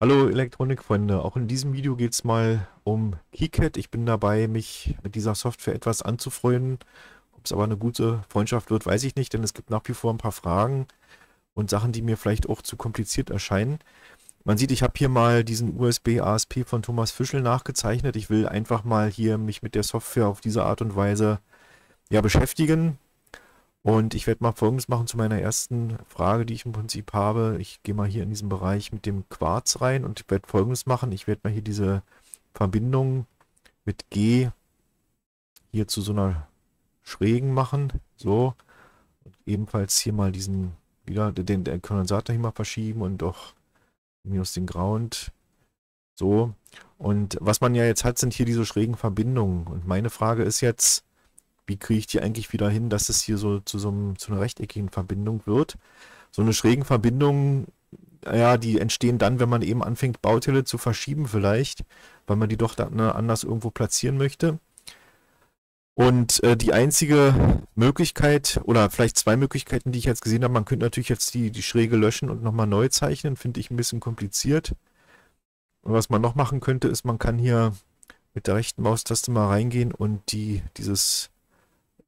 Hallo Elektronikfreunde, auch in diesem Video geht es mal um KiCad. Ich bin dabei, mich mit dieser Software etwas anzufreunden. Ob es aber eine gute Freundschaft wird, weiß ich nicht, denn es gibt nach wie vor ein paar Fragen und Sachen, die mir vielleicht auch zu kompliziert erscheinen. Man sieht, ich habe hier mal diesen USB ASP von Thomas Fischel nachgezeichnet. Ich will einfach mal hier mich mit der Software auf diese Art und Weise ja, beschäftigen. Und ich werde mal folgendes machen zu meiner ersten Frage, die ich im Prinzip habe. Ich gehe mal hier in diesen Bereich mit dem Quarz rein und werde folgendes machen. Ich werde mal hier diese Verbindung mit G hier zu so einer schrägen machen. So. Und ebenfalls hier mal diesen, wieder den, den Kondensator hier mal verschieben und doch minus den Ground. So. Und was man ja jetzt hat, sind hier diese schrägen Verbindungen. Und meine Frage ist jetzt, wie kriege ich die eigentlich wieder hin, dass es hier so zu, so einem, zu einer rechteckigen Verbindung wird. So eine schrägen Verbindung, ja, die entstehen dann, wenn man eben anfängt, Bauteile zu verschieben vielleicht, weil man die doch dann ne, anders irgendwo platzieren möchte. Und äh, die einzige Möglichkeit oder vielleicht zwei Möglichkeiten, die ich jetzt gesehen habe, man könnte natürlich jetzt die, die Schräge löschen und nochmal neu zeichnen, finde ich ein bisschen kompliziert. Und was man noch machen könnte, ist, man kann hier mit der rechten Maustaste mal reingehen und die, dieses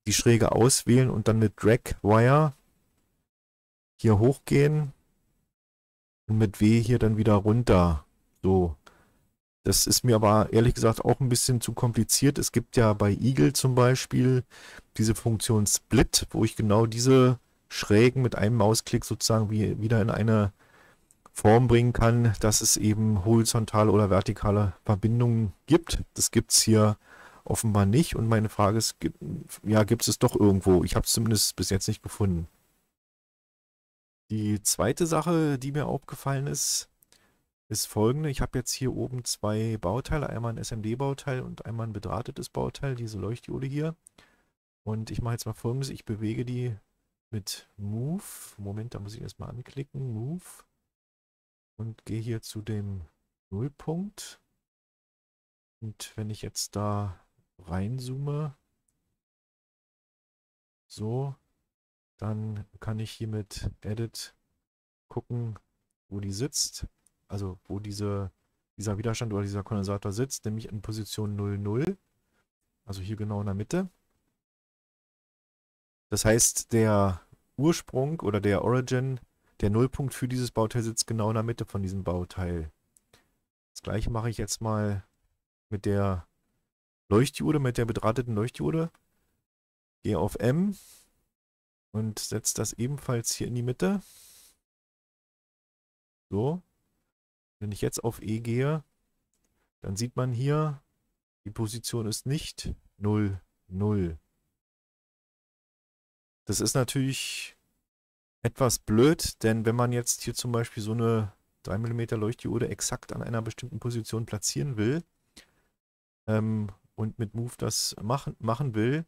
die Schräge auswählen und dann mit Drag Wire hier hochgehen und mit W hier dann wieder runter. So. Das ist mir aber ehrlich gesagt auch ein bisschen zu kompliziert. Es gibt ja bei Eagle zum Beispiel diese Funktion Split, wo ich genau diese Schrägen mit einem Mausklick sozusagen wie, wieder in eine Form bringen kann, dass es eben horizontale oder vertikale Verbindungen gibt. Das gibt es hier Offenbar nicht. Und meine Frage ist, ja, gibt es doch irgendwo? Ich habe es zumindest bis jetzt nicht gefunden. Die zweite Sache, die mir aufgefallen ist, ist folgende. Ich habe jetzt hier oben zwei Bauteile, einmal ein SMD-Bauteil und einmal ein bedrahtetes Bauteil, diese Leuchtdiode hier. Und ich mache jetzt mal folgendes, ich bewege die mit Move. Moment, da muss ich erstmal anklicken, Move. Und gehe hier zu dem Nullpunkt. Und wenn ich jetzt da reinzoome, so, dann kann ich hier mit Edit gucken, wo die sitzt, also wo diese, dieser Widerstand oder dieser Kondensator sitzt, nämlich in Position 00, also hier genau in der Mitte. Das heißt, der Ursprung oder der Origin, der Nullpunkt für dieses Bauteil sitzt genau in der Mitte von diesem Bauteil. Das gleiche mache ich jetzt mal mit der Leuchtdiode, mit der bedrahteten Leuchtdiode. Gehe auf M und setze das ebenfalls hier in die Mitte. So. Wenn ich jetzt auf E gehe, dann sieht man hier, die Position ist nicht 0, 0. Das ist natürlich etwas blöd, denn wenn man jetzt hier zum Beispiel so eine 3 mm Leuchtdiode exakt an einer bestimmten Position platzieren will, ähm, und mit Move das machen, machen will,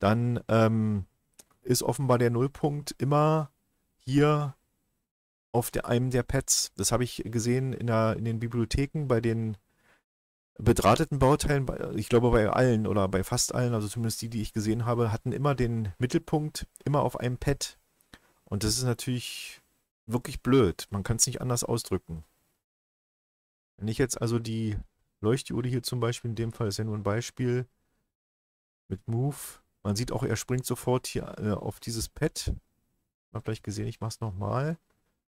dann ähm, ist offenbar der Nullpunkt immer hier auf der, einem der Pads. Das habe ich gesehen in, der, in den Bibliotheken bei den bedrahteten Bauteilen, ich glaube bei allen oder bei fast allen, also zumindest die, die ich gesehen habe, hatten immer den Mittelpunkt immer auf einem Pad. Und das ist natürlich wirklich blöd. Man kann es nicht anders ausdrücken. Wenn ich jetzt also die Leuchtdiode hier zum Beispiel, in dem Fall ist ja nur ein Beispiel mit Move. Man sieht auch, er springt sofort hier äh, auf dieses Pad. Habt gleich gesehen, ich mache es nochmal.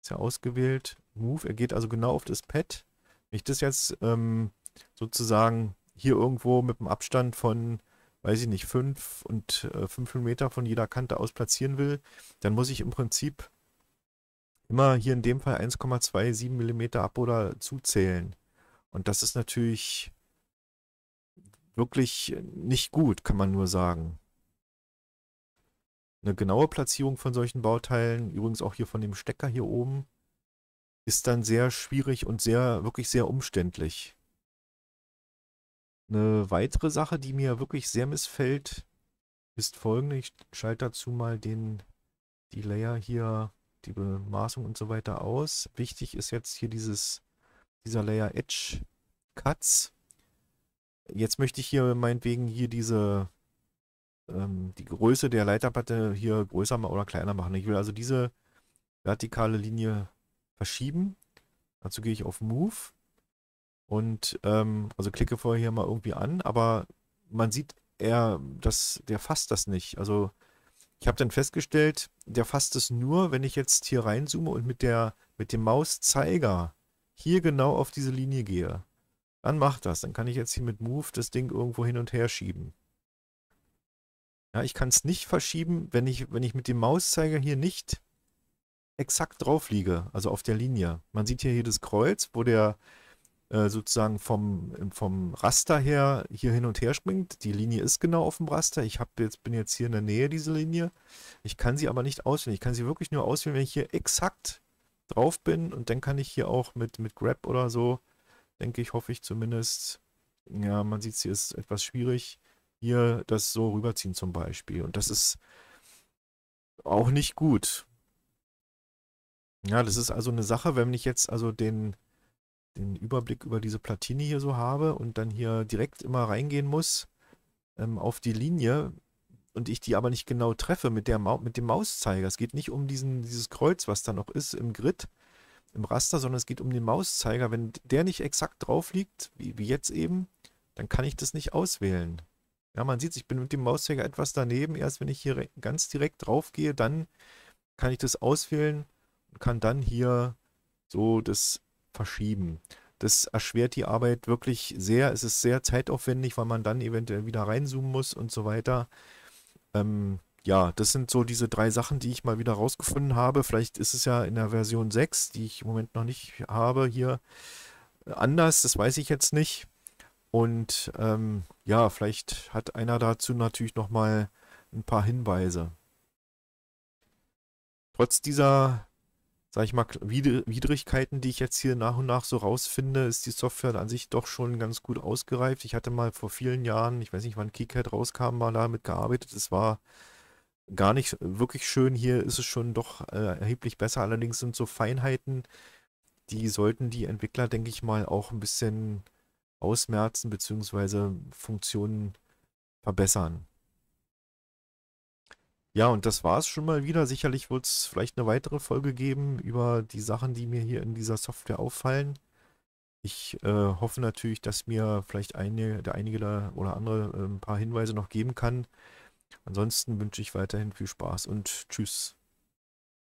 Ist ja ausgewählt. Move, er geht also genau auf das Pad. Wenn ich das jetzt ähm, sozusagen hier irgendwo mit einem Abstand von, weiß ich nicht, 5 und äh, 5 Meter von jeder Kante aus platzieren will, dann muss ich im Prinzip immer hier in dem Fall 1,27 mm ab oder zuzählen. Und das ist natürlich wirklich nicht gut, kann man nur sagen. Eine genaue Platzierung von solchen Bauteilen, übrigens auch hier von dem Stecker hier oben, ist dann sehr schwierig und sehr, wirklich sehr umständlich. Eine weitere Sache, die mir wirklich sehr missfällt, ist folgende. Ich schalte dazu mal den, die Layer hier, die Bemaßung und so weiter aus. Wichtig ist jetzt hier dieses dieser Layer Edge Cuts. Jetzt möchte ich hier meinetwegen hier diese ähm, die Größe der Leiterplatte hier größer oder kleiner machen. Ich will also diese vertikale Linie verschieben. Dazu gehe ich auf Move und ähm, also klicke vorher hier mal irgendwie an, aber man sieht eher, dass der fasst das nicht. Also ich habe dann festgestellt, der fasst es nur, wenn ich jetzt hier reinzoome und mit der mit dem Mauszeiger hier genau auf diese Linie gehe, dann macht das. Dann kann ich jetzt hier mit Move das Ding irgendwo hin und her schieben. Ja, ich kann es nicht verschieben, wenn ich, wenn ich mit dem Mauszeiger hier nicht exakt drauf liege, also auf der Linie. Man sieht hier hier das Kreuz, wo der äh, sozusagen vom, vom Raster her hier hin und her springt. Die Linie ist genau auf dem Raster. Ich jetzt, bin jetzt hier in der Nähe dieser Linie. Ich kann sie aber nicht auswählen. Ich kann sie wirklich nur auswählen, wenn ich hier exakt drauf bin und dann kann ich hier auch mit, mit Grab oder so, denke ich, hoffe ich zumindest, ja, man sieht es hier ist etwas schwierig, hier das so rüberziehen zum Beispiel. Und das ist auch nicht gut. Ja, das ist also eine Sache, wenn ich jetzt also den, den Überblick über diese Platine hier so habe und dann hier direkt immer reingehen muss ähm, auf die Linie, und ich die aber nicht genau treffe mit, der mit dem Mauszeiger. Es geht nicht um diesen, dieses Kreuz, was da noch ist im Grid, im Raster, sondern es geht um den Mauszeiger. Wenn der nicht exakt drauf liegt, wie, wie jetzt eben, dann kann ich das nicht auswählen. Ja, man sieht ich bin mit dem Mauszeiger etwas daneben. Erst wenn ich hier ganz direkt drauf gehe, dann kann ich das auswählen und kann dann hier so das verschieben. Das erschwert die Arbeit wirklich sehr. Es ist sehr zeitaufwendig, weil man dann eventuell wieder reinzoomen muss und so weiter. Ähm, ja, das sind so diese drei Sachen, die ich mal wieder rausgefunden habe. Vielleicht ist es ja in der Version 6, die ich im Moment noch nicht habe, hier äh, anders. Das weiß ich jetzt nicht. Und ähm, ja, vielleicht hat einer dazu natürlich nochmal ein paar Hinweise. Trotz dieser sag ich mal, Widrigkeiten, die ich jetzt hier nach und nach so rausfinde, ist die Software an sich doch schon ganz gut ausgereift. Ich hatte mal vor vielen Jahren, ich weiß nicht, wann KiCad rauskam, mal damit gearbeitet. Es war gar nicht wirklich schön. Hier ist es schon doch äh, erheblich besser. Allerdings sind so Feinheiten, die sollten die Entwickler, denke ich mal, auch ein bisschen ausmerzen bzw. Funktionen verbessern. Ja, und das war's schon mal wieder. Sicherlich wird es vielleicht eine weitere Folge geben über die Sachen, die mir hier in dieser Software auffallen. Ich äh, hoffe natürlich, dass mir vielleicht eine, der einige da oder andere äh, ein paar Hinweise noch geben kann. Ansonsten wünsche ich weiterhin viel Spaß und tschüss.